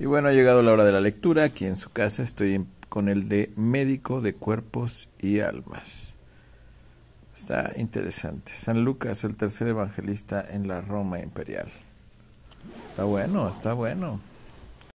Y bueno, ha llegado la hora de la lectura. Aquí en su casa estoy con el de Médico de Cuerpos y Almas. Está interesante. San Lucas, el tercer evangelista en la Roma imperial. Está bueno, está bueno.